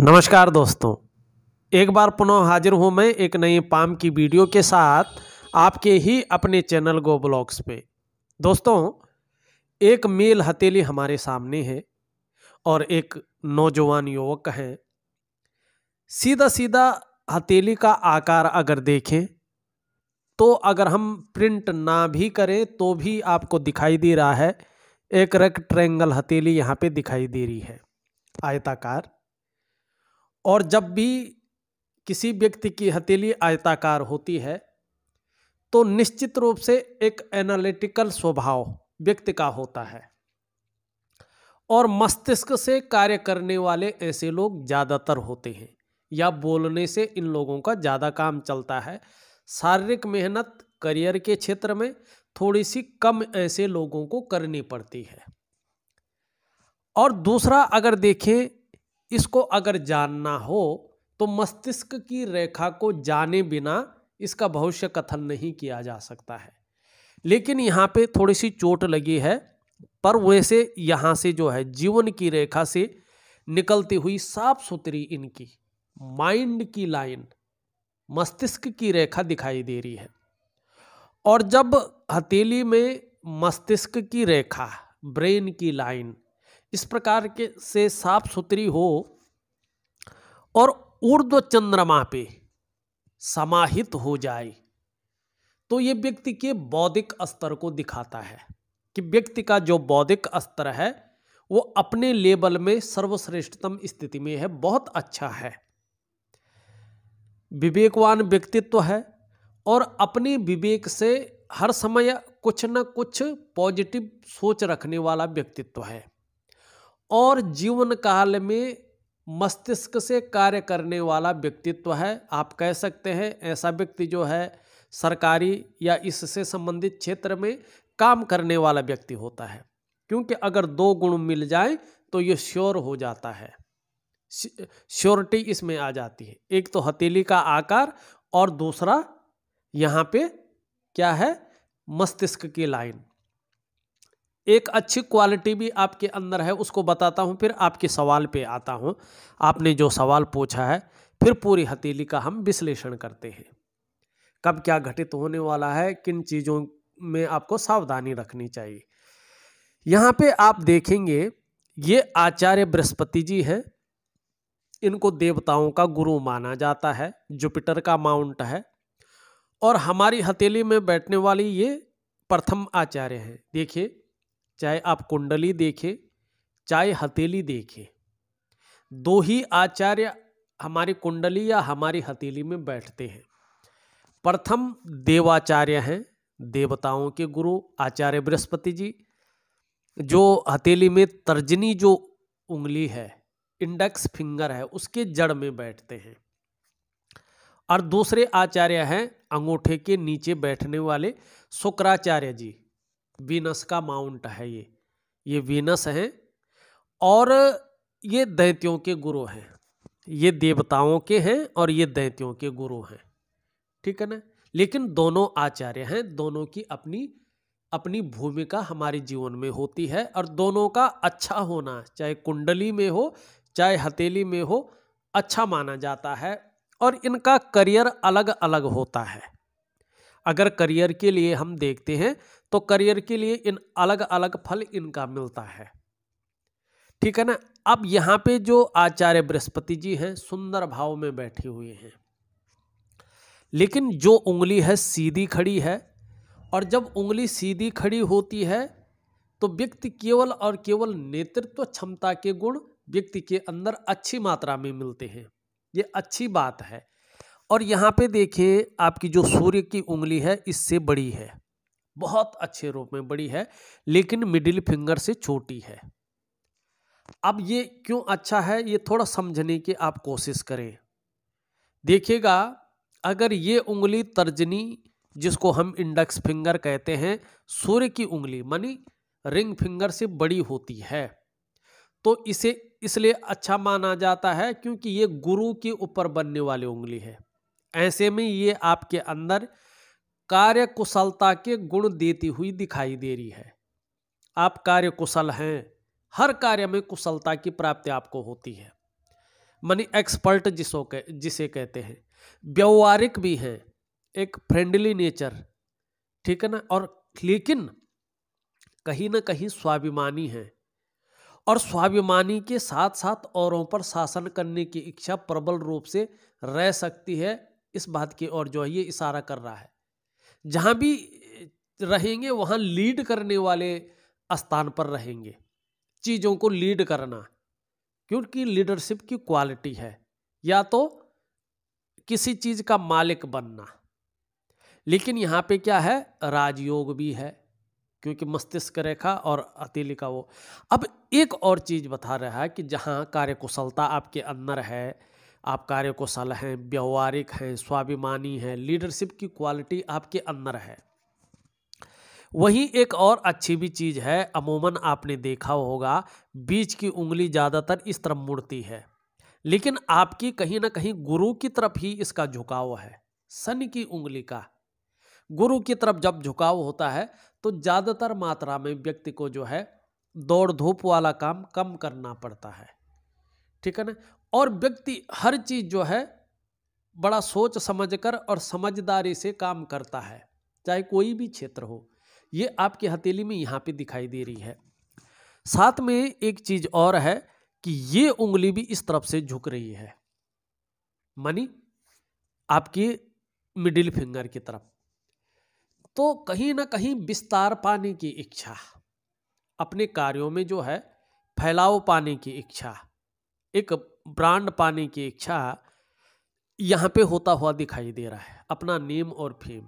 नमस्कार दोस्तों एक बार पुनः हाजिर हूँ मैं एक नई पाम की वीडियो के साथ आपके ही अपने चैनल गो ब्लॉग्स पे दोस्तों एक मेल हथेली हमारे सामने है और एक नौजवान युवक हैं सीधा सीधा हथेली का आकार अगर देखें तो अगर हम प्रिंट ना भी करें तो भी आपको दिखाई दे रहा है एक रेक्ट्रेंगल हथेली यहाँ पे दिखाई दे रही है आयताकार और जब भी किसी व्यक्ति की हथेली आयताकार होती है तो निश्चित रूप से एक एनालिटिकल स्वभाव व्यक्ति का होता है और मस्तिष्क से कार्य करने वाले ऐसे लोग ज़्यादातर होते हैं या बोलने से इन लोगों का ज़्यादा काम चलता है शारीरिक मेहनत करियर के क्षेत्र में थोड़ी सी कम ऐसे लोगों को करनी पड़ती है और दूसरा अगर देखें इसको अगर जानना हो तो मस्तिष्क की रेखा को जाने बिना इसका भविष्य कथन नहीं किया जा सकता है लेकिन यहाँ पे थोड़ी सी चोट लगी है पर वैसे यहाँ से जो है जीवन की रेखा से निकलती हुई साफ सुथरी इनकी माइंड की लाइन मस्तिष्क की रेखा दिखाई दे रही है और जब हथेली में मस्तिष्क की रेखा ब्रेन की लाइन इस प्रकार के से साफ सुथरी हो और ऊर्ध्व चंद्रमा पे समाहित हो जाए तो ये व्यक्ति के बौद्धिक स्तर को दिखाता है कि व्यक्ति का जो बौद्धिक स्तर है वो अपने लेवल में सर्वश्रेष्ठतम स्थिति में है बहुत अच्छा है विवेकवान व्यक्तित्व तो है और अपने विवेक से हर समय कुछ न कुछ पॉजिटिव सोच रखने वाला व्यक्तित्व तो है और जीवन काल में मस्तिष्क से कार्य करने वाला व्यक्तित्व है आप कह सकते हैं ऐसा व्यक्ति जो है सरकारी या इससे संबंधित क्षेत्र में काम करने वाला व्यक्ति होता है क्योंकि अगर दो गुण मिल जाए तो ये श्योर हो जाता है श्योरिटी इसमें आ जाती है एक तो हथेली का आकार और दूसरा यहाँ पे क्या है मस्तिष्क की लाइन एक अच्छी क्वालिटी भी आपके अंदर है उसको बताता हूँ फिर आपके सवाल पे आता हूँ आपने जो सवाल पूछा है फिर पूरी हथेली का हम विश्लेषण करते हैं कब क्या घटित होने वाला है किन चीज़ों में आपको सावधानी रखनी चाहिए यहाँ पे आप देखेंगे ये आचार्य बृहस्पति जी हैं इनको देवताओं का गुरु माना जाता है जुपिटर का माउंट है और हमारी हथेली में बैठने वाली ये प्रथम आचार्य हैं देखिए चाहे आप कुंडली देखें चाहे हथेली देखें दो ही आचार्य हमारी कुंडली या हमारी हथेली में बैठते हैं प्रथम देवाचार्य हैं देवताओं के गुरु आचार्य बृहस्पति जी जो हथेली में तर्जनी जो उंगली है इंडेक्स फिंगर है उसके जड़ में बैठते हैं और दूसरे आचार्य हैं अंगूठे के नीचे बैठने वाले शुक्राचार्य जी वीनस का माउंट है ये ये वीनस है और ये दैत्यों के गुरु हैं ये देवताओं के हैं और ये दैत्यों के गुरु हैं ठीक है ना लेकिन दोनों आचार्य हैं दोनों की अपनी अपनी भूमिका हमारे जीवन में होती है और दोनों का अच्छा होना चाहे कुंडली में हो चाहे हथेली में हो अच्छा माना जाता है और इनका करियर अलग अलग होता है अगर करियर के लिए हम देखते हैं तो करियर के लिए इन अलग अलग फल इनका मिलता है ठीक है ना अब यहाँ पे जो आचार्य बृहस्पति जी हैं सुंदर भाव में बैठे हुए हैं लेकिन जो उंगली है सीधी खड़ी है और जब उंगली सीधी खड़ी होती है तो व्यक्ति केवल और केवल नेतृत्व क्षमता के गुण व्यक्ति के अंदर अच्छी मात्रा में मिलते हैं ये अच्छी बात है और यहाँ पे देखिए आपकी जो सूर्य की उंगली है इससे बड़ी है बहुत अच्छे रूप में बड़ी है लेकिन मिडिल फिंगर से छोटी है अब ये क्यों अच्छा है ये थोड़ा समझने की आप कोशिश करें देखिएगा अगर ये उंगली तर्जनी जिसको हम इंडेक्स फिंगर कहते हैं सूर्य की उंगली मानी रिंग फिंगर से बड़ी होती है तो इसे इसलिए अच्छा माना जाता है क्योंकि ये गुरु के ऊपर बनने वाली उंगली है ऐसे में ये आपके अंदर कार्य कुशलता के गुण देती हुई दिखाई दे रही है आप कार्य कुशल हैं हर कार्य में कुशलता की प्राप्ति आपको होती है मनी एक्सपर्ट जिसो के जिसे कहते हैं व्यवहारिक भी हैं एक फ्रेंडली नेचर ठीक है ना और लेकिन कहीं ना कहीं स्वाभिमानी है और स्वाभिमानी के साथ साथ औरों पर शासन करने की इच्छा प्रबल रूप से रह सकती है इस बात की ओर जो है ये इशारा कर रहा है जहाँ भी रहेंगे वहाँ लीड करने वाले स्थान पर रहेंगे चीज़ों को लीड करना क्योंकि लीडरशिप की क्वालिटी है या तो किसी चीज़ का मालिक बनना लेकिन यहाँ पे क्या है राजयोग भी है क्योंकि मस्तिष्क रेखा और अतिलिका वो अब एक और चीज़ बता रहा है कि जहाँ कार्यकुशलता आपके अंदर है आप कार्य कौशल हैं व्यवहारिक हैं स्वाभिमानी हैं लीडरशिप की क्वालिटी आपके अंदर है वही एक और अच्छी भी चीज़ है अमूमन आपने देखा होगा बीच की उंगली ज़्यादातर इस तरफ मुड़ती है लेकिन आपकी कहीं ना कहीं गुरु की तरफ ही इसका झुकाव है सन की उंगली का गुरु की तरफ जब झुकाव होता है तो ज़्यादातर मात्रा में व्यक्ति को जो है दौड़ धूप वाला काम कम करना पड़ता है ठीक है ना और व्यक्ति हर चीज़ जो है बड़ा सोच समझकर और समझदारी से काम करता है चाहे कोई भी क्षेत्र हो ये आपकी हथेली में यहाँ पे दिखाई दे रही है साथ में एक चीज़ और है कि ये उंगली भी इस तरफ से झुक रही है मनी आपकी मिडिल फिंगर की तरफ तो कहीं ना कहीं विस्तार पाने की इच्छा अपने कार्यों में जो है फैलाव पाने की इच्छा एक ब्रांड पाने की इच्छा यहाँ पे होता हुआ दिखाई दे रहा है अपना नेम और फेम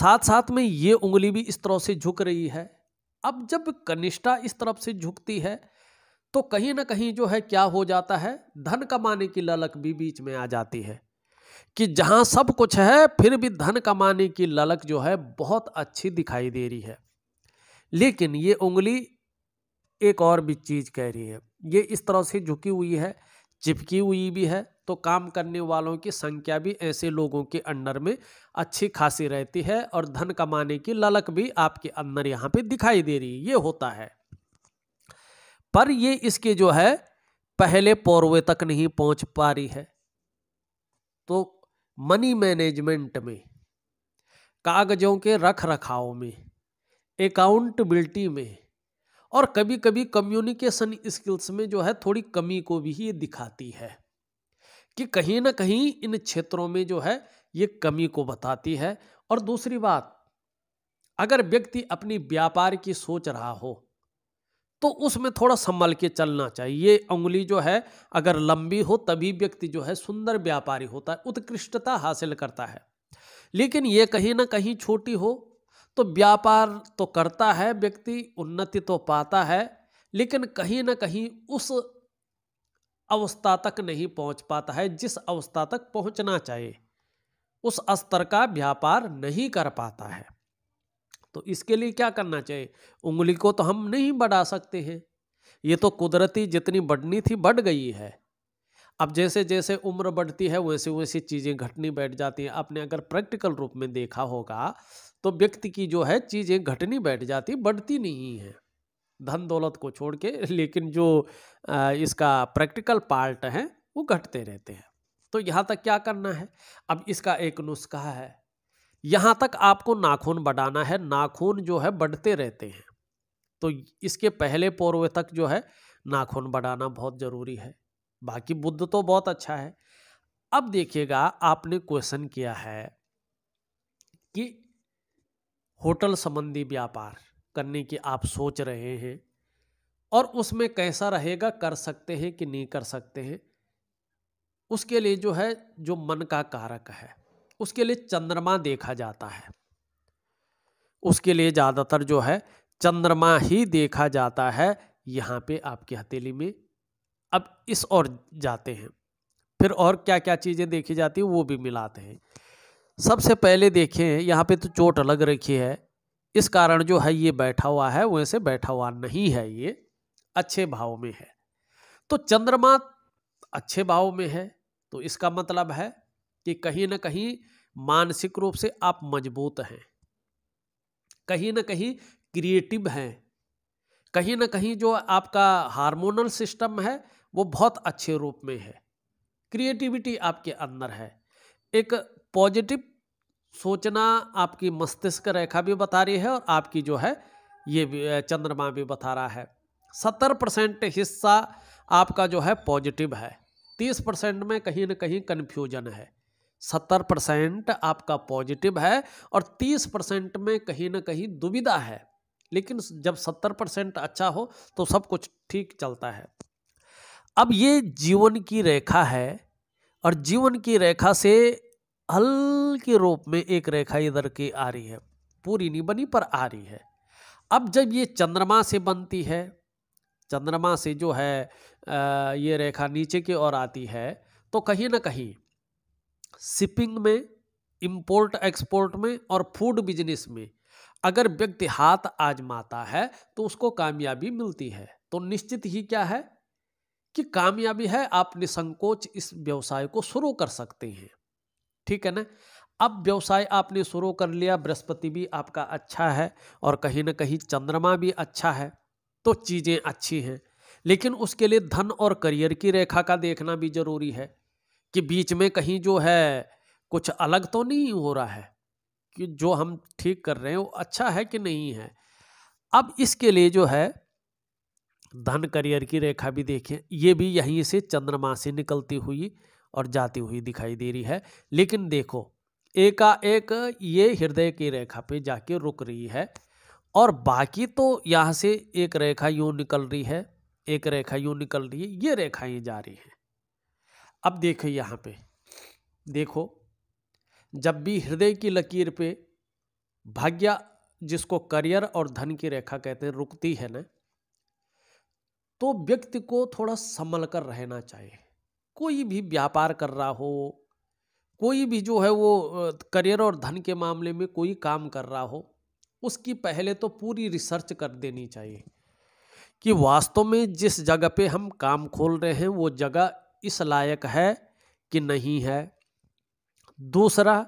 साथ साथ में ये उंगली भी इस तरह से झुक रही है अब जब कनिष्ठा इस तरफ से झुकती है तो कहीं ना कहीं जो है क्या हो जाता है धन कमाने की ललक भी बीच में आ जाती है कि जहाँ सब कुछ है फिर भी धन कमाने की ललक जो है बहुत अच्छी दिखाई दे रही है लेकिन ये उंगली एक और भी चीज़ कह रही है ये इस तरह से झुकी हुई है चिपकी हुई भी है तो काम करने वालों की संख्या भी ऐसे लोगों के अंडर में अच्छी खासी रहती है और धन कमाने की ललक भी आपके अंदर यहाँ पे दिखाई दे रही है ये होता है पर ये इसके जो है पहले पौरवे तक नहीं पहुंच पा रही है तो मनी मैनेजमेंट में कागजों के रख रखाव में अकाउंटबिलिटी में और कभी कभी कम्युनिकेशन स्किल्स में जो है थोड़ी कमी को भी ये दिखाती है कि कहीं ना कहीं इन क्षेत्रों में जो है ये कमी को बताती है और दूसरी बात अगर व्यक्ति अपनी व्यापार की सोच रहा हो तो उसमें थोड़ा संभल के चलना चाहिए ये उंगली जो है अगर लंबी हो तभी व्यक्ति जो है सुंदर व्यापारी होता है उत्कृष्टता हासिल करता है लेकिन ये कहीं ना कहीं छोटी हो तो व्यापार तो करता है व्यक्ति उन्नति तो पाता है लेकिन कहीं ना कहीं उस अवस्था तक नहीं पहुंच पाता है जिस अवस्था तक पहुंचना चाहिए उस स्तर का व्यापार नहीं कर पाता है तो इसके लिए क्या करना चाहिए उंगली को तो हम नहीं बढ़ा सकते हैं ये तो कुदरती जितनी बढ़नी थी बढ़ गई है अब जैसे जैसे उम्र बढ़ती है वैसे वैसे चीज़ें घटनी बैठ जाती हैं आपने अगर प्रैक्टिकल रूप में देखा होगा तो व्यक्ति की जो है चीज़ें घटनी बैठ जाती बढ़ती नहीं है धन दौलत को छोड़ के लेकिन जो इसका प्रैक्टिकल पार्ट है वो घटते रहते हैं तो यहाँ तक क्या करना है अब इसका एक नुस्खा है यहाँ तक आपको नाखून बढ़ाना है नाखून जो है बढ़ते रहते हैं तो इसके पहले पूर्व तक जो है नाखून बढ़ाना बहुत ज़रूरी है बाकी बुद्ध तो बहुत अच्छा है अब देखिएगा आपने क्वेश्चन किया है कि होटल संबंधी व्यापार करने की आप सोच रहे हैं और उसमें कैसा रहेगा कर सकते हैं कि नहीं कर सकते हैं उसके लिए जो है जो मन का कारक है उसके लिए चंद्रमा देखा जाता है उसके लिए ज़्यादातर जो है चंद्रमा ही देखा जाता है यहाँ पे आपकी हथेली में अब इस और जाते हैं फिर और क्या क्या चीज़ें देखी जाती है वो भी मिलाते हैं सबसे पहले देखें यहाँ पे तो चोट अलग रखी है इस कारण जो है ये बैठा हुआ है वैसे बैठा हुआ नहीं है ये अच्छे भाव में है तो चंद्रमा अच्छे भाव में है तो इसका मतलब है कि कहीं ना कहीं मानसिक रूप से आप मजबूत हैं कहीं ना कहीं क्रिएटिव हैं कहीं ना कहीं जो आपका हार्मोनल सिस्टम है वो बहुत अच्छे रूप में है क्रिएटिविटी आपके अंदर है एक पॉजिटिव सोचना आपकी मस्तिष्क रेखा भी बता रही है और आपकी जो है ये भी चंद्रमा भी बता रहा है सत्तर परसेंट हिस्सा आपका जो है पॉजिटिव है तीस परसेंट में कहीं ना कहीं कन्फ्यूजन है सत्तर परसेंट आपका पॉजिटिव है और तीस परसेंट में कहीं ना कहीं दुविधा है लेकिन जब सत्तर परसेंट अच्छा हो तो सब कुछ ठीक चलता है अब ये जीवन की रेखा है और जीवन की रेखा से हल्के रूप में एक रेखा इधर की आ रही है पूरी नहीं बनी पर आ रही है अब जब ये चंद्रमा से बनती है चंद्रमा से जो है ये रेखा नीचे की ओर आती है तो कहीं ना कहीं शिपिंग में इंपोर्ट एक्सपोर्ट में और फूड बिजनेस में अगर व्यक्ति हाथ आजमाता है तो उसको कामयाबी मिलती है तो निश्चित ही क्या है कि कामयाबी है आप निसंकोच इस व्यवसाय को शुरू कर सकते हैं ठीक है ना अब व्यवसाय आपने शुरू कर लिया बृहस्पति भी आपका अच्छा है और कहीं ना कहीं चंद्रमा भी अच्छा है तो चीज़ें अच्छी हैं लेकिन उसके लिए धन और करियर की रेखा का देखना भी जरूरी है कि बीच में कहीं जो है कुछ अलग तो नहीं हो रहा है कि जो हम ठीक कर रहे हैं वो अच्छा है कि नहीं है अब इसके लिए जो है धन करियर की रेखा भी देखें ये भी यहीं से चंद्रमा से निकलती हुई और जाती हुई दिखाई दे रही है लेकिन देखो एकाएक ये हृदय की रेखा पे जाके रुक रही है और बाकी तो यहाँ से एक रेखा यूँ निकल रही है एक रेखा यूँ निकल रही है ये रेखाएँ जा रही हैं अब देखो यहाँ पे देखो जब भी हृदय की लकीर पे भाग्य जिसको करियर और धन की रेखा कहते हैं रुकती है ना तो व्यक्ति को थोड़ा संभल कर रहना चाहिए कोई भी व्यापार कर रहा हो कोई भी जो है वो करियर और धन के मामले में कोई काम कर रहा हो उसकी पहले तो पूरी रिसर्च कर देनी चाहिए कि वास्तव में जिस जगह पे हम काम खोल रहे हैं वो जगह इस लायक है कि नहीं है दूसरा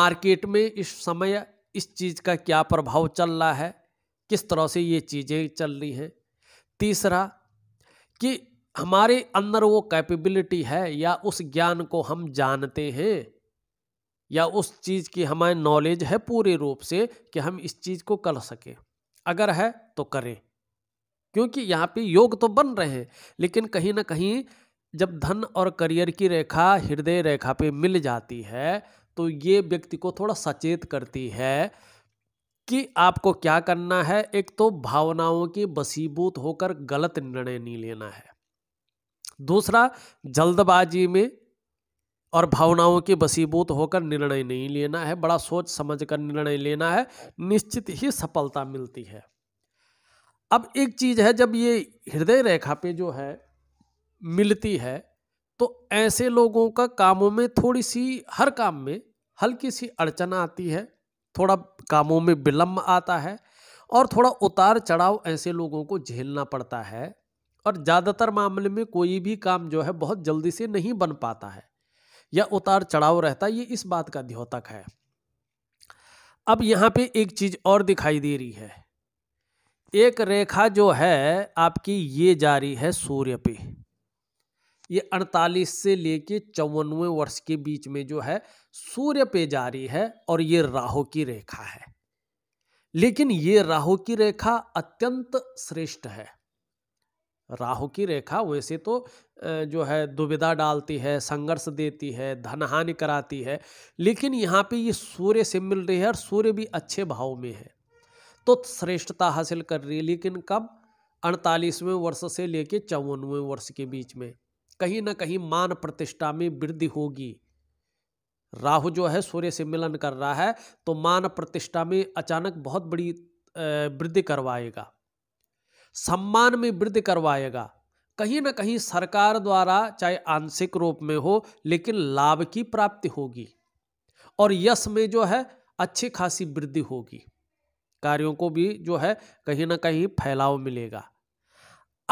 मार्केट में इस समय इस चीज़ का क्या प्रभाव चल रहा है किस तरह से ये चीज़ें चल रही हैं तीसरा कि हमारे अंदर वो कैपेबिलिटी है या उस ज्ञान को हम जानते हैं या उस चीज़ की हमारी नॉलेज है पूरे रूप से कि हम इस चीज़ को कर सकें अगर है तो करें क्योंकि यहाँ पे योग तो बन रहे हैं लेकिन कहीं ना कहीं जब धन और करियर की रेखा हृदय रेखा पे मिल जाती है तो ये व्यक्ति को थोड़ा सचेत करती है कि आपको क्या करना है एक तो भावनाओं की बसीबूत होकर गलत निर्णय नहीं लेना है दूसरा जल्दबाजी में और भावनाओं की बसीबूत होकर निर्णय नहीं लेना है बड़ा सोच समझ कर निर्णय लेना है निश्चित ही सफलता मिलती है अब एक चीज़ है जब ये हृदय रेखा पे जो है मिलती है तो ऐसे लोगों का कामों में थोड़ी सी हर काम में हल्की सी अड़चन आती है थोड़ा कामों में विलम्ब आता है और थोड़ा उतार चढ़ाव ऐसे लोगों को झेलना पड़ता है और ज़्यादातर मामले में कोई भी काम जो है बहुत जल्दी से नहीं बन पाता है या उतार चढ़ाव रहता है ये इस बात का द्योतक है अब यहाँ पे एक चीज़ और दिखाई दे रही है एक रेखा जो है आपकी ये जा रही है सूर्य पे ये 48 से लेके चौवनवे वर्ष के बीच में जो है सूर्य पे जा रही है और ये राहु की रेखा है लेकिन ये राहु की रेखा अत्यंत श्रेष्ठ है राहु की रेखा वैसे तो जो है दुविधा डालती है संघर्ष देती है धन हानि कराती है लेकिन यहाँ पे ये सूर्य से मिल रही है और सूर्य भी अच्छे भाव में है तो श्रेष्ठता हासिल कर रही है लेकिन कब अड़तालीसवें वर्ष से लेके चौवनवें वर्ष के बीच में कहीं ना कहीं मान प्रतिष्ठा में वृद्धि होगी राहु जो है सूर्य से मिलन कर रहा है तो मान प्रतिष्ठा में अचानक बहुत बड़ी वृद्धि करवाएगा सम्मान में वृद्धि करवाएगा कहीं ना कहीं सरकार द्वारा चाहे आंशिक रूप में हो लेकिन लाभ की प्राप्ति होगी और यश में जो है अच्छी खासी वृद्धि होगी कार्यों को भी जो है कहीं ना कहीं फैलाव मिलेगा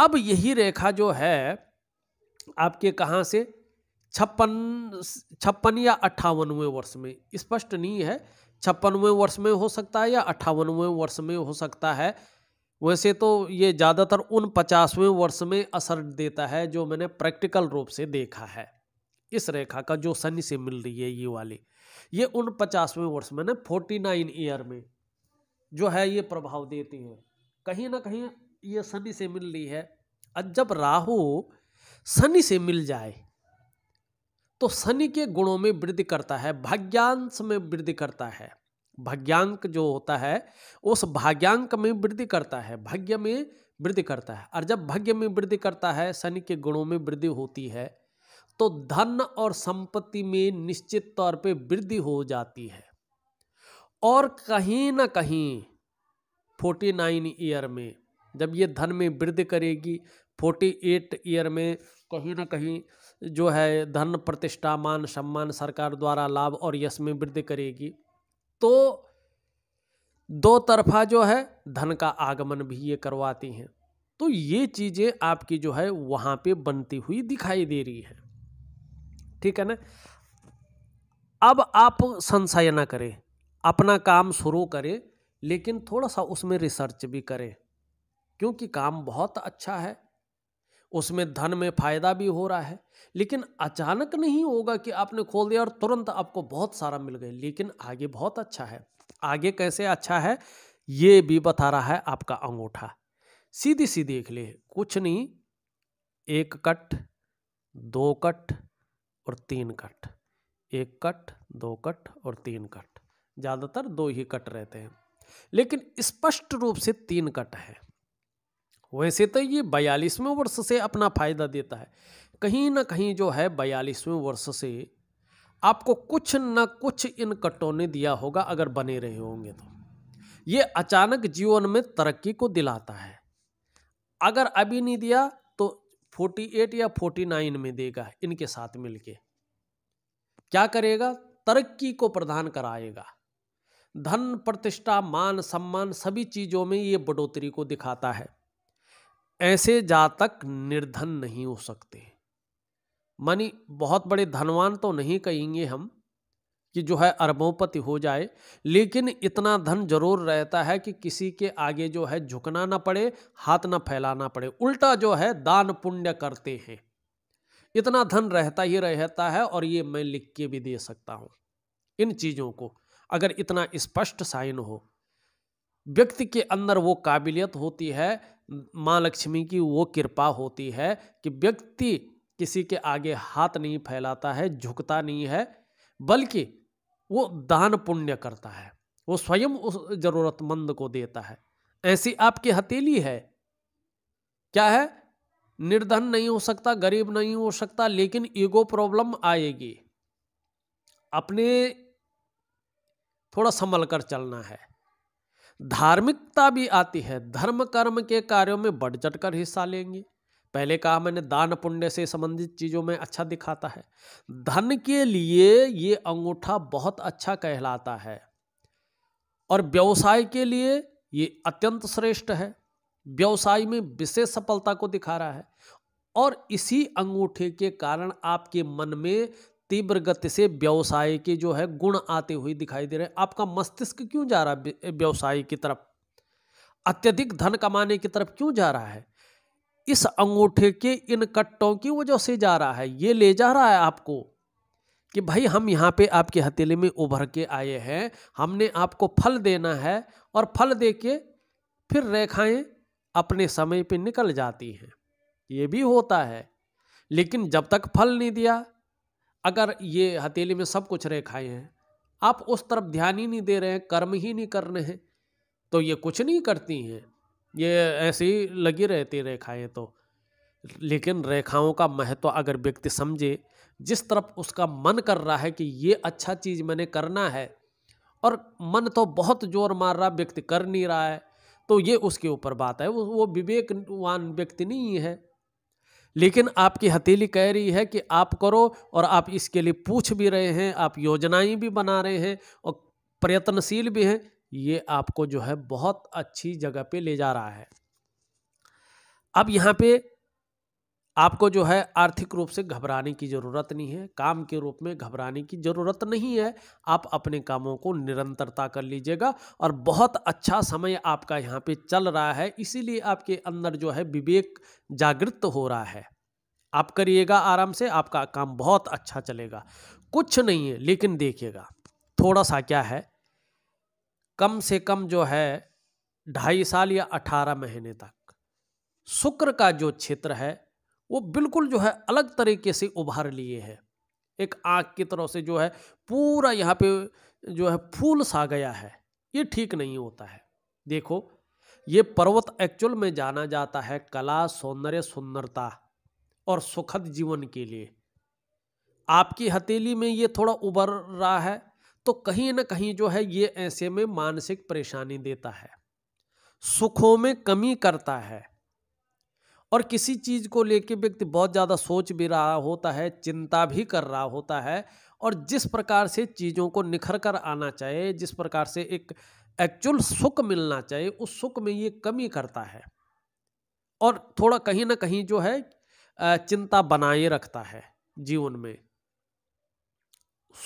अब यही रेखा जो है आपके कहाँ से छप्पन छप्पन या अट्ठावनवें वर्ष में स्पष्ट नहीं है छप्पनवें वर्ष में हो सकता है या अट्ठावनवें वर्ष में हो सकता है वैसे तो ये ज़्यादातर उन पचासवें वर्ष में असर देता है जो मैंने प्रैक्टिकल रूप से देखा है इस रेखा का जो शनि से मिल रही है ये वाली ये उन पचासवें वर्ष में ना फोर्टी नाइन ईयर में जो है ये प्रभाव देती है कहीं ना कहीं ये शनि से मिल रही है अब जब राहु शनि से मिल जाए तो शनि के गुणों में वृद्धि करता है भाग्यांश में वृद्धि करता है भाग्यांक जो होता है उस भाग्यांक में वृद्धि करता है भाग्य में वृद्धि करता है और जब भाग्य में वृद्धि करता है शनि के गुणों में वृद्धि होती है तो धन और संपत्ति में निश्चित तौर पे वृद्धि हो जाती है और कहीं ना कहीं फोर्टी नाइन ईयर में जब ये धन में वृद्धि करेगी फोर्टी एट ईयर में कहीं ना कहीं जो है धन प्रतिष्ठा मान सम्मान सरकार द्वारा लाभ और यश में वृद्धि करेगी तो दो तरफा जो है धन का आगमन भी ये करवाती हैं तो ये चीज़ें आपकी जो है वहाँ पे बनती हुई दिखाई दे रही है ठीक है ना अब आप संशय ना करें अपना काम शुरू करें लेकिन थोड़ा सा उसमें रिसर्च भी करें क्योंकि काम बहुत अच्छा है उसमें धन में फायदा भी हो रहा है लेकिन अचानक नहीं होगा कि आपने खोल दिया और तुरंत आपको बहुत सारा मिल गया लेकिन आगे बहुत अच्छा है आगे कैसे अच्छा है ये भी बता रहा है आपका अंगूठा सीधी सी देख ले कुछ नहीं एक कट दो कट और तीन कट एक कट दो कट और तीन कट ज़्यादातर दो ही कट रहते हैं लेकिन स्पष्ट रूप से तीन कट है वैसे तो ये बयालीसवें वर्ष से अपना फ़ायदा देता है कहीं ना कहीं जो है बयालीसवें वर्ष से आपको कुछ ना कुछ इन कट्टों ने दिया होगा अगर बने रहे होंगे तो ये अचानक जीवन में तरक्की को दिलाता है अगर अभी नहीं दिया तो 48 या 49 में देगा इनके साथ मिलके क्या करेगा तरक्की को प्रदान कराएगा धन प्रतिष्ठा मान सम्मान सभी चीज़ों में ये बढ़ोतरी को दिखाता है ऐसे जातक निर्धन नहीं हो सकते मानी बहुत बड़े धनवान तो नहीं कहेंगे हम कि जो है अरबोपति हो जाए लेकिन इतना धन जरूर रहता है कि किसी के आगे जो है झुकना ना पड़े हाथ ना फैलाना पड़े उल्टा जो है दान पुण्य करते हैं इतना धन रहता ही रहता है और ये मैं लिख के भी दे सकता हूँ इन चीज़ों को अगर इतना स्पष्ट साइन हो व्यक्ति के अंदर वो काबिलियत होती है माँ लक्ष्मी की वो कृपा होती है कि व्यक्ति किसी के आगे हाथ नहीं फैलाता है झुकता नहीं है बल्कि वो दान पुण्य करता है वो स्वयं उस जरूरतमंद को देता है ऐसी आपकी हथेली है क्या है निर्धन नहीं हो सकता गरीब नहीं हो सकता लेकिन ईगो प्रॉब्लम आएगी अपने थोड़ा संभल कर चलना है धार्मिकता भी आती है धर्म कर्म के कार्यों में बढ़ चढ़ कर हिस्सा लेंगे पहले कहा मैंने दान पुण्य से संबंधित चीज़ों में अच्छा दिखाता है धन के लिए ये अंगूठा बहुत अच्छा कहलाता है और व्यवसाय के लिए ये अत्यंत श्रेष्ठ है व्यवसाय में विशेष सफलता को दिखा रहा है और इसी अंगूठे के कारण आपके मन में तीव्र गति से व्यवसाय के जो है गुण आते हुए दिखाई दे रहे हैं आपका मस्तिष्क क्यों जा रहा है व्यवसाय की तरफ अत्यधिक धन कमाने की तरफ क्यों जा रहा है इस अंगूठे के इन कट्टों की वजह से जा रहा है ये ले जा रहा है आपको कि भाई हम यहाँ पे आपके हथेली में उभर के आए हैं हमने आपको फल देना है और फल दे के फिर रेखाएं अपने समय पे निकल जाती हैं ये भी होता है लेकिन जब तक फल नहीं दिया अगर ये हथेली में सब कुछ रेखाएं हैं आप उस तरफ ध्यान ही नहीं दे रहे हैं कर्म ही नहीं कर रहे हैं तो ये कुछ नहीं करती हैं ये ऐसे ही लगी रहती रेखाएं तो लेकिन रेखाओं का महत्व अगर व्यक्ति समझे जिस तरफ उसका मन कर रहा है कि ये अच्छा चीज़ मैंने करना है और मन तो बहुत जोर मार रहा व्यक्ति कर नहीं रहा है तो ये उसके ऊपर बात है वो विवेकवान व्यक्ति नहीं है लेकिन आपकी हथेली कह रही है कि आप करो और आप इसके लिए पूछ भी रहे हैं आप योजनाएं भी बना रहे हैं और प्रयत्नशील भी हैं ये आपको जो है बहुत अच्छी जगह पे ले जा रहा है अब यहाँ पे आपको जो है आर्थिक रूप से घबराने की ज़रूरत नहीं है काम के रूप में घबराने की ज़रूरत नहीं है आप अपने कामों को निरंतरता कर लीजिएगा और बहुत अच्छा समय आपका यहाँ पे चल रहा है इसीलिए आपके अंदर जो है विवेक जागृत हो रहा है आप करिएगा आराम से आपका काम बहुत अच्छा चलेगा कुछ नहीं है लेकिन देखिएगा थोड़ा सा क्या है कम से कम जो है ढाई साल या अठारह महीने तक शुक्र का जो क्षेत्र है वो बिल्कुल जो है अलग तरीके से उभार लिए है एक आग की तरह से जो है पूरा यहाँ पे जो है फूल सा गया है ये ठीक नहीं होता है देखो ये पर्वत एक्चुअल में जाना जाता है कला सौंदर्य सुंदरता और सुखद जीवन के लिए आपकी हथेली में ये थोड़ा उभर रहा है तो कहीं ना कहीं जो है ये ऐसे में मानसिक परेशानी देता है सुखों में कमी करता है और किसी चीज़ को लेके व्यक्ति बहुत ज़्यादा सोच भी रहा होता है चिंता भी कर रहा होता है और जिस प्रकार से चीज़ों को निखर कर आना चाहिए जिस प्रकार से एक एक्चुअल सुख मिलना चाहिए उस सुख में ये कमी करता है और थोड़ा कहीं ना कहीं जो है चिंता बनाए रखता है जीवन में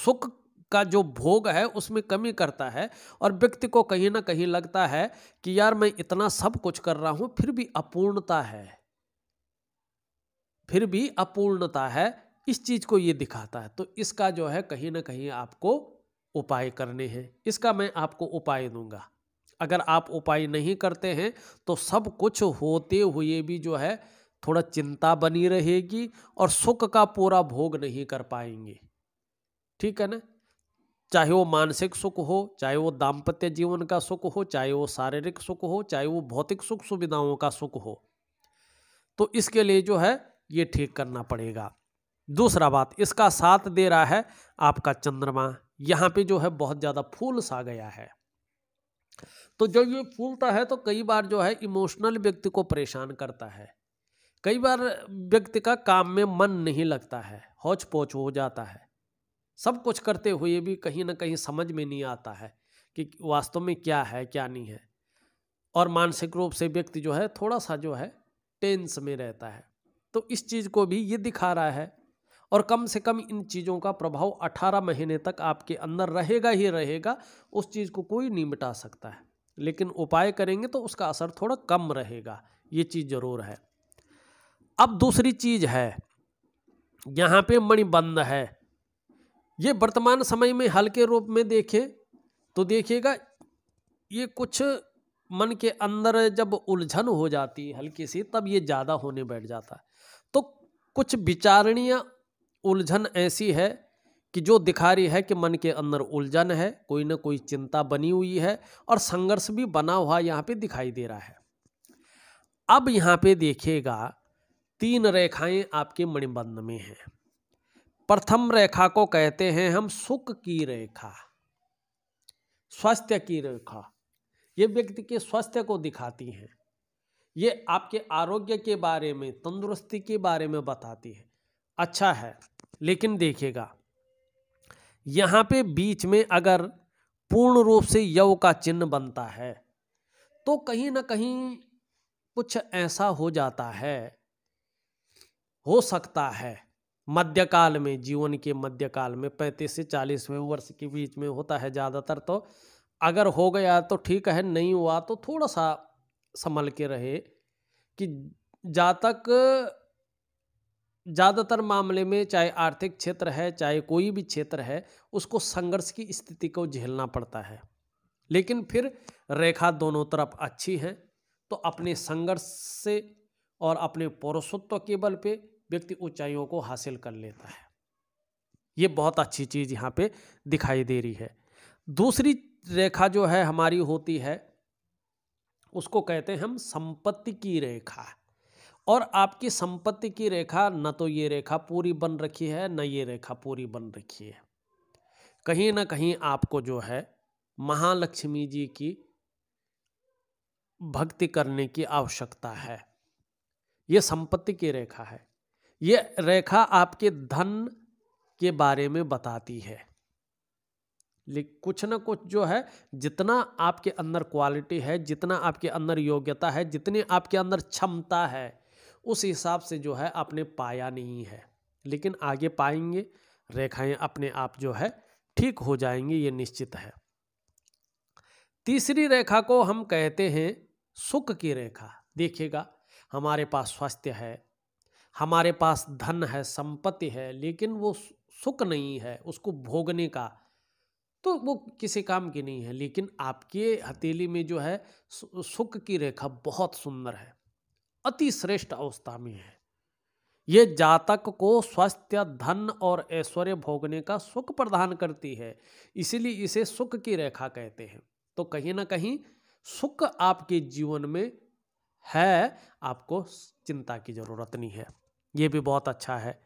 सुख का जो भोग है उसमें कमी करता है और व्यक्ति को कहीं ना कहीं लगता है कि यार मैं इतना सब कुछ कर रहा हूँ फिर भी अपूर्णता है फिर भी अपूर्णता है इस चीज़ को ये दिखाता है तो इसका जो है कहीं ना कहीं आपको उपाय करने हैं इसका मैं आपको उपाय दूंगा अगर आप उपाय नहीं करते हैं तो सब कुछ होते हुए भी जो है थोड़ा चिंता बनी रहेगी और सुख का पूरा भोग नहीं कर पाएंगे ठीक है ना चाहे वो मानसिक सुख हो चाहे वो दाम्पत्य जीवन का सुख हो चाहे वो शारीरिक सुख हो चाहे वो भौतिक सुख सुविधाओं का सुख हो तो इसके लिए जो है ये ठीक करना पड़ेगा दूसरा बात इसका साथ दे रहा है आपका चंद्रमा यहाँ पे जो है बहुत ज़्यादा फूल सा गया है तो जब ये फूलता है तो कई बार जो है इमोशनल व्यक्ति को परेशान करता है कई बार व्यक्ति का काम में मन नहीं लगता है हौच पोच हो जाता है सब कुछ करते हुए भी कहीं ना कहीं समझ में नहीं आता है कि वास्तव में क्या है क्या नहीं है और मानसिक रूप से व्यक्ति जो है थोड़ा सा जो है टेंस में रहता है तो इस चीज़ को भी ये दिखा रहा है और कम से कम इन चीज़ों का प्रभाव 18 महीने तक आपके अंदर रहेगा ही रहेगा उस चीज़ को कोई नहीं मिटा सकता है लेकिन उपाय करेंगे तो उसका असर थोड़ा कम रहेगा ये चीज़ ज़रूर है अब दूसरी चीज़ है यहाँ पे मणिबंध है ये वर्तमान समय में हल्के रूप में देखें तो देखिएगा ये कुछ मन के अंदर जब उलझन हो जाती है हल्की सी तब ये ज़्यादा होने बैठ जाता है कुछ विचारणीय उलझन ऐसी है कि जो दिखा रही है कि मन के अंदर उलझन है कोई ना कोई चिंता बनी हुई है और संघर्ष भी बना हुआ यहाँ पे दिखाई दे रहा है अब यहाँ पे देखिएगा तीन रेखाएं आपके मणिबंध में हैं प्रथम रेखा को कहते हैं हम सुख की रेखा स्वास्थ्य की रेखा ये व्यक्ति के स्वास्थ्य को दिखाती हैं ये आपके आरोग्य के बारे में तंदुरुस्ती के बारे में बताती है अच्छा है लेकिन देखिएगा यहाँ पे बीच में अगर पूर्ण रूप से यव का चिन्ह बनता है तो कहीं ना कहीं कुछ ऐसा हो जाता है हो सकता है मध्यकाल में जीवन के मध्यकाल में पैंतीस से चालीसवें वर्ष के बीच में होता है ज़्यादातर तो अगर हो गया तो ठीक है नहीं हुआ तो थोड़ा सा संभल के रहे कि जा तक ज़्यादातर मामले में चाहे आर्थिक क्षेत्र है चाहे कोई भी क्षेत्र है उसको संघर्ष की स्थिति को झेलना पड़ता है लेकिन फिर रेखा दोनों तरफ अच्छी है तो अपने संघर्ष से और अपने पौरुषत्व के बल पे व्यक्ति ऊंचाइयों को हासिल कर लेता है ये बहुत अच्छी चीज़ यहाँ पे दिखाई दे रही है दूसरी रेखा जो है हमारी होती है उसको कहते हैं हम संपत्ति की रेखा और आपकी संपत्ति की रेखा न तो ये रेखा पूरी बन रखी है न ये रेखा पूरी बन रखी है कहीं ना कहीं आपको जो है महालक्ष्मी जी की भक्ति करने की आवश्यकता है ये संपत्ति की रेखा है ये रेखा आपके धन के बारे में बताती है लेकिन कुछ ना कुछ जो है जितना आपके अंदर क्वालिटी है जितना आपके अंदर योग्यता है जितनी आपके अंदर क्षमता है उस हिसाब से जो है आपने पाया नहीं है लेकिन आगे पाएंगे रेखाएं अपने आप जो है ठीक हो जाएंगी ये निश्चित है तीसरी रेखा को हम कहते हैं सुख की रेखा देखिएगा हमारे पास स्वास्थ्य है हमारे पास धन है संपत्ति है लेकिन वो सुख नहीं है उसको भोगने का तो वो किसी काम की नहीं है लेकिन आपके हथेली में जो है सुख की रेखा बहुत सुंदर है अति श्रेष्ठ अवस्था में है ये जातक को स्वास्थ्य धन और ऐश्वर्य भोगने का सुख प्रदान करती है इसीलिए इसे सुख की रेखा कहते हैं तो कहीं ना कहीं सुख आपके जीवन में है आपको चिंता की जरूरत नहीं है ये भी बहुत अच्छा है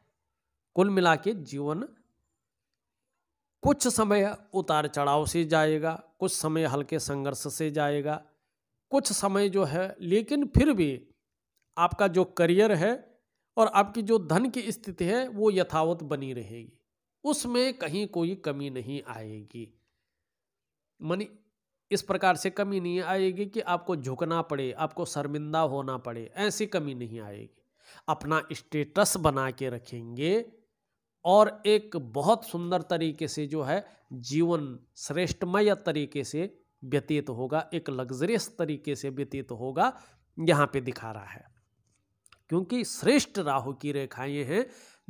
कुल मिला के जीवन कुछ समय उतार चढ़ाव से जाएगा कुछ समय हल्के संघर्ष से जाएगा कुछ समय जो है लेकिन फिर भी आपका जो करियर है और आपकी जो धन की स्थिति है वो यथावत बनी रहेगी उसमें कहीं कोई कमी नहीं आएगी मन इस प्रकार से कमी नहीं आएगी कि आपको झुकना पड़े आपको शर्मिंदा होना पड़े ऐसी कमी नहीं आएगी अपना स्टेटस बना के रखेंगे और एक बहुत सुंदर तरीके से जो है जीवन श्रेष्ठमय तरीके से व्यतीत होगा एक लग्जरियस तरीके से व्यतीत होगा यहाँ पे दिखा रहा है क्योंकि श्रेष्ठ राहु की रेखाएं हैं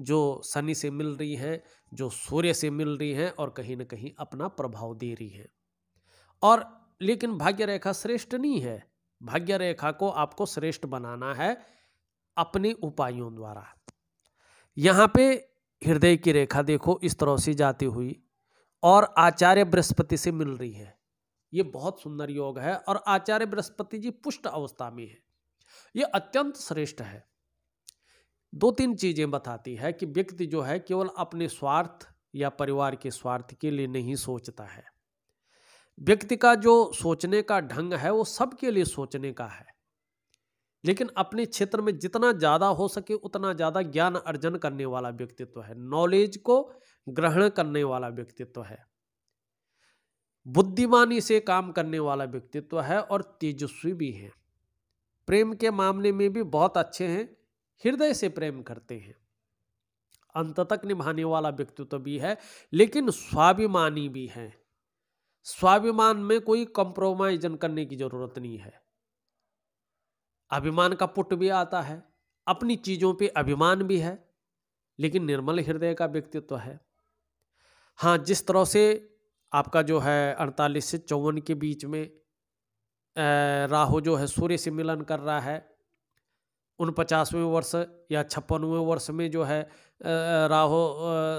जो शनि से मिल रही हैं जो सूर्य से मिल रही हैं और कहीं ना कहीं अपना प्रभाव दे रही हैं और लेकिन भाग्य रेखा श्रेष्ठ नहीं है भाग्य रेखा को आपको श्रेष्ठ बनाना है अपने उपायों द्वारा यहाँ पे हृदय की रेखा देखो इस तरह से जाती हुई और आचार्य बृहस्पति से मिल रही है ये बहुत सुंदर योग है और आचार्य बृहस्पति जी पुष्ट अवस्था में है ये अत्यंत श्रेष्ठ है दो तीन चीज़ें बताती है कि व्यक्ति जो है केवल अपने स्वार्थ या परिवार के स्वार्थ के लिए नहीं सोचता है व्यक्ति का जो सोचने का ढंग है वो सबके लिए सोचने का है लेकिन अपने क्षेत्र में जितना ज़्यादा हो सके उतना ज़्यादा ज्ञान अर्जन करने वाला व्यक्तित्व है नॉलेज को ग्रहण करने वाला व्यक्तित्व है बुद्धिमानी से काम करने वाला व्यक्तित्व है और तेजस्वी भी है प्रेम के मामले में भी बहुत अच्छे हैं हृदय से प्रेम करते हैं अंत तक निभाने वाला व्यक्तित्व भी है लेकिन स्वाभिमानी भी है स्वाभिमान में कोई कंप्रोमाइजन करने की जरूरत नहीं है अभिमान का पुट भी आता है अपनी चीज़ों पे अभिमान भी है लेकिन निर्मल हृदय का व्यक्तित्व तो है हाँ जिस तरह से आपका जो है अड़तालीस से चौवन के बीच में राहु जो है सूर्य से मिलन कर रहा है उन पचासवें वर्ष या छप्पनवें वर्ष में जो है राहु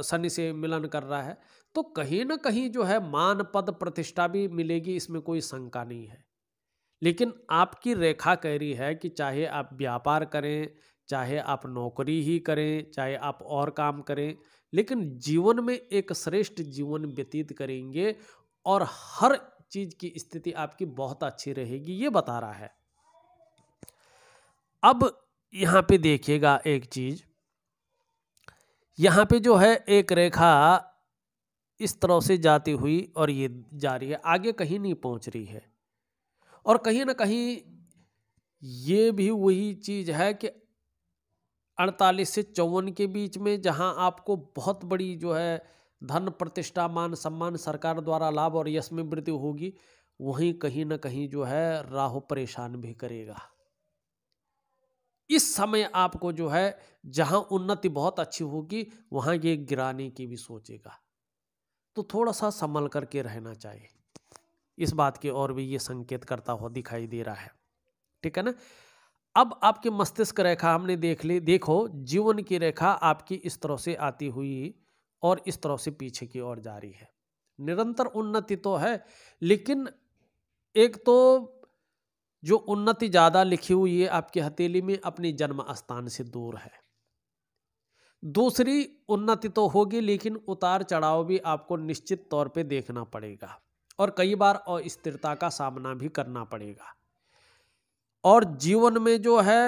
शनि से मिलन कर रहा है तो कहीं ना कहीं जो है मान पद प्रतिष्ठा भी मिलेगी इसमें कोई शंका नहीं है लेकिन आपकी रेखा कह रही है कि चाहे आप व्यापार करें चाहे आप नौकरी ही करें चाहे आप और काम करें लेकिन जीवन में एक श्रेष्ठ जीवन व्यतीत करेंगे और हर चीज की स्थिति आपकी बहुत अच्छी रहेगी ये बता रहा है अब यहाँ पे देखिएगा एक चीज यहाँ पे जो है एक रेखा इस तरह से जाती हुई और ये जा रही है आगे कहीं नहीं पहुँच रही है और कहीं ना कहीं ये भी वही चीज़ है कि अड़तालीस से चौवन के बीच में जहां आपको बहुत बड़ी जो है धन प्रतिष्ठा मान सम्मान सरकार द्वारा लाभ और यश में वृद्धि होगी वहीं कहीं ना कहीं जो है राहु परेशान भी करेगा इस समय आपको जो है जहां उन्नति बहुत अच्छी होगी वहां ये गिराने की भी सोचेगा तो थोड़ा सा संभल करके रहना चाहिए इस बात की और भी ये संकेत करता हुआ दिखाई दे रहा है ठीक है ना अब आपके मस्तिष्क रेखा हमने देख ली देखो जीवन की रेखा आपकी इस तरह से आती हुई और इस तरह से पीछे की ओर जा रही है निरंतर उन्नति तो है लेकिन एक तो जो उन्नति ज़्यादा लिखी हुई है आपकी हथेली में अपने जन्म स्थान से दूर है दूसरी उन्नति तो होगी लेकिन उतार चढ़ाव भी आपको निश्चित तौर पे देखना पड़ेगा और कई बार अस्थिरता का सामना भी करना पड़ेगा और जीवन में जो है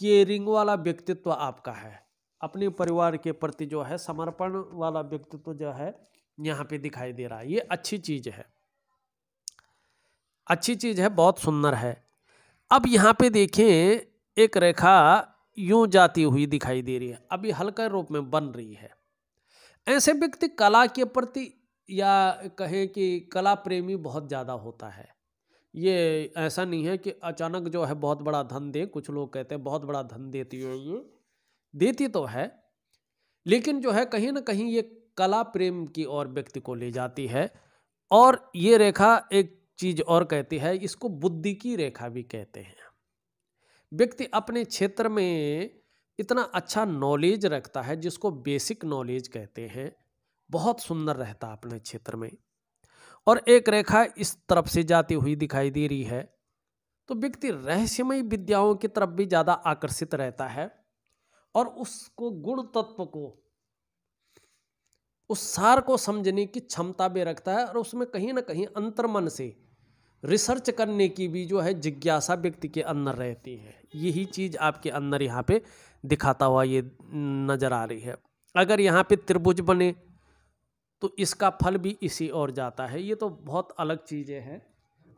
केयरिंग वाला व्यक्तित्व आपका है अपने परिवार के प्रति जो है समर्पण वाला व्यक्तित्व जो है यहाँ पे दिखाई दे रहा है ये अच्छी चीज है अच्छी चीज है बहुत सुंदर है अब यहाँ पे देखें एक रेखा यूं जाती हुई दिखाई दे रही है अभी हल्का रूप में बन रही है ऐसे व्यक्ति कला के प्रति या कहें कि कला प्रेमी बहुत ज़्यादा होता है ये ऐसा नहीं है कि अचानक जो है बहुत बड़ा धन दे कुछ लोग कहते हैं बहुत बड़ा धन देती है ये देती तो है लेकिन जो है कहीं ना कहीं ये कला प्रेम की ओर व्यक्ति को ले जाती है और ये रेखा एक चीज और कहती है इसको बुद्धि की रेखा भी कहते हैं व्यक्ति अपने क्षेत्र में इतना अच्छा नॉलेज रखता है जिसको बेसिक नॉलेज कहते हैं बहुत सुंदर रहता अपने क्षेत्र में और एक रेखा इस तरफ से जाती हुई दिखाई दे रही है तो व्यक्ति रहस्यमय विद्याओं की तरफ भी ज़्यादा आकर्षित रहता है और उसको गुण तत्व को उस सार को समझने की क्षमता भी रखता है और उसमें कहीं ना कहीं अंतर्मन से रिसर्च करने की भी जो है जिज्ञासा व्यक्ति के अंदर रहती है यही चीज़ आपके अंदर यहाँ पे दिखाता हुआ ये नज़र आ रही है अगर यहाँ पे त्रिभुज बने तो इसका फल भी इसी ओर जाता है ये तो बहुत अलग चीज़ें हैं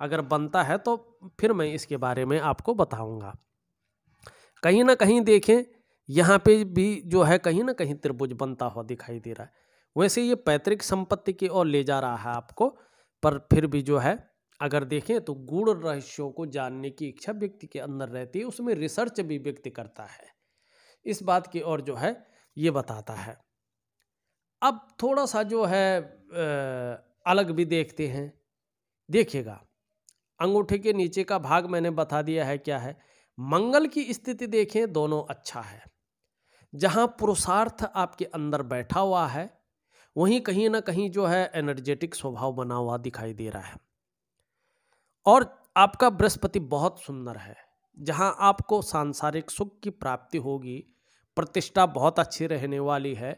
अगर बनता है तो फिर मैं इसके बारे में आपको बताऊंगा कहीं ना कहीं देखें यहाँ पे भी जो है कहीं ना कहीं त्रिभुज बनता हुआ दिखाई दे रहा है वैसे ये पैतृक संपत्ति की ओर ले जा रहा है आपको पर फिर भी जो है अगर देखें तो गुण रहस्यों को जानने की इच्छा व्यक्ति के अंदर रहती है उसमें रिसर्च भी व्यक्ति करता है इस बात की ओर जो है ये बताता है अब थोड़ा सा जो है अलग भी देखते हैं देखिएगा अंगूठे के नीचे का भाग मैंने बता दिया है क्या है मंगल की स्थिति देखें दोनों अच्छा है जहाँ पुरुषार्थ आपके अंदर बैठा हुआ है वहीं कहीं ना कहीं जो है एनर्जेटिक स्वभाव बना हुआ दिखाई दे रहा है और आपका बृहस्पति बहुत सुंदर है जहाँ आपको सांसारिक सुख की प्राप्ति होगी प्रतिष्ठा बहुत अच्छी रहने वाली है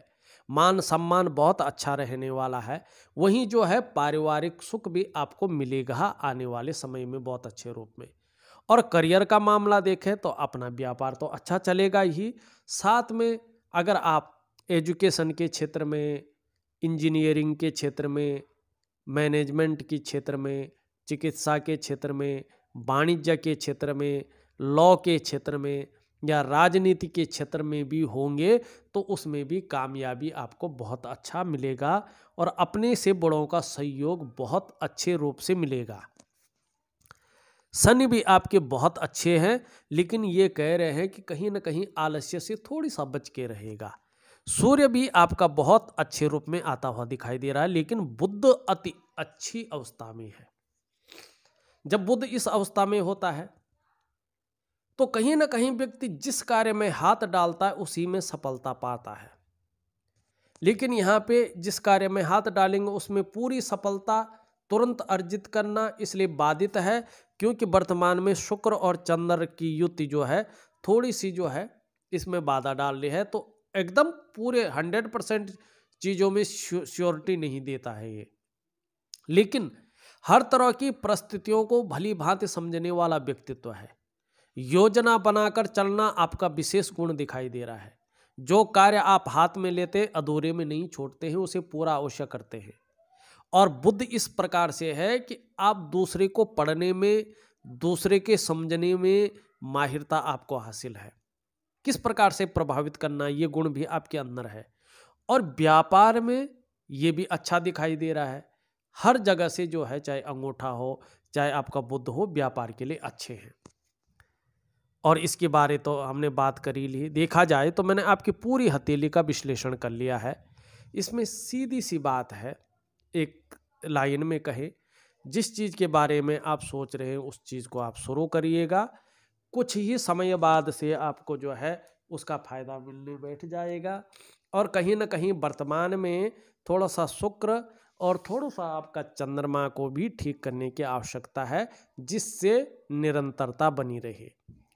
मान सम्मान बहुत अच्छा रहने वाला है वहीं जो है पारिवारिक सुख भी आपको मिलेगा आने वाले समय में बहुत अच्छे रूप में और करियर का मामला देखें तो अपना व्यापार तो अच्छा चलेगा ही साथ में अगर आप एजुकेशन के क्षेत्र में इंजीनियरिंग के क्षेत्र में मैनेजमेंट के क्षेत्र में चिकित्सा के क्षेत्र में वाणिज्य के क्षेत्र में लॉ के क्षेत्र में या राजनीति के क्षेत्र में भी होंगे तो उसमें भी कामयाबी आपको बहुत अच्छा मिलेगा और अपने से बड़ों का सहयोग बहुत अच्छे रूप से मिलेगा शनि भी आपके बहुत अच्छे हैं लेकिन ये कह रहे हैं कि कहीं ना कहीं आलस्य से थोड़ी सा बच के रहेगा सूर्य भी आपका बहुत अच्छे रूप में आता हुआ दिखाई दे रहा है लेकिन बुद्ध अति अच्छी अवस्था में है जब बुद्ध इस अवस्था में होता है तो कहीं ना कहीं व्यक्ति जिस कार्य में हाथ डालता है उसी में सफलता पाता है लेकिन यहाँ पे जिस कार्य में हाथ डालेंगे उसमें पूरी सफलता तुरंत अर्जित करना इसलिए बाधित है क्योंकि वर्तमान में शुक्र और चंद्र की युति जो है थोड़ी सी जो है इसमें बाधा डाल रही है तो एकदम पूरे हंड्रेड परसेंट चीज़ों में श्योरिटी नहीं देता है ये लेकिन हर तरह की परिस्थितियों को भली भांति समझने वाला व्यक्तित्व है योजना बनाकर चलना आपका विशेष गुण दिखाई दे रहा है जो कार्य आप हाथ में लेते अधूरे में नहीं छोड़ते हैं उसे पूरा अवश्य करते हैं और बुद्ध इस प्रकार से है कि आप दूसरे को पढ़ने में दूसरे के समझने में माहिरता आपको हासिल है किस प्रकार से प्रभावित करना ये गुण भी आपके अंदर है और व्यापार में ये भी अच्छा दिखाई दे रहा है हर जगह से जो है चाहे अंगूठा हो चाहे आपका बुद्ध हो व्यापार के लिए अच्छे हैं और इसके बारे तो हमने बात करी ली देखा जाए तो मैंने आपकी पूरी हथेली का विश्लेषण कर लिया है इसमें सीधी सी बात है एक लाइन में कहे जिस चीज़ के बारे में आप सोच रहे हैं उस चीज़ को आप शुरू करिएगा कुछ ही समय बाद से आपको जो है उसका फ़ायदा मिलने बैठ जाएगा और कहीं ना कहीं वर्तमान में थोड़ा सा शुक्र और थोड़ा सा आपका चंद्रमा को भी ठीक करने की आवश्यकता है जिससे निरंतरता बनी रहे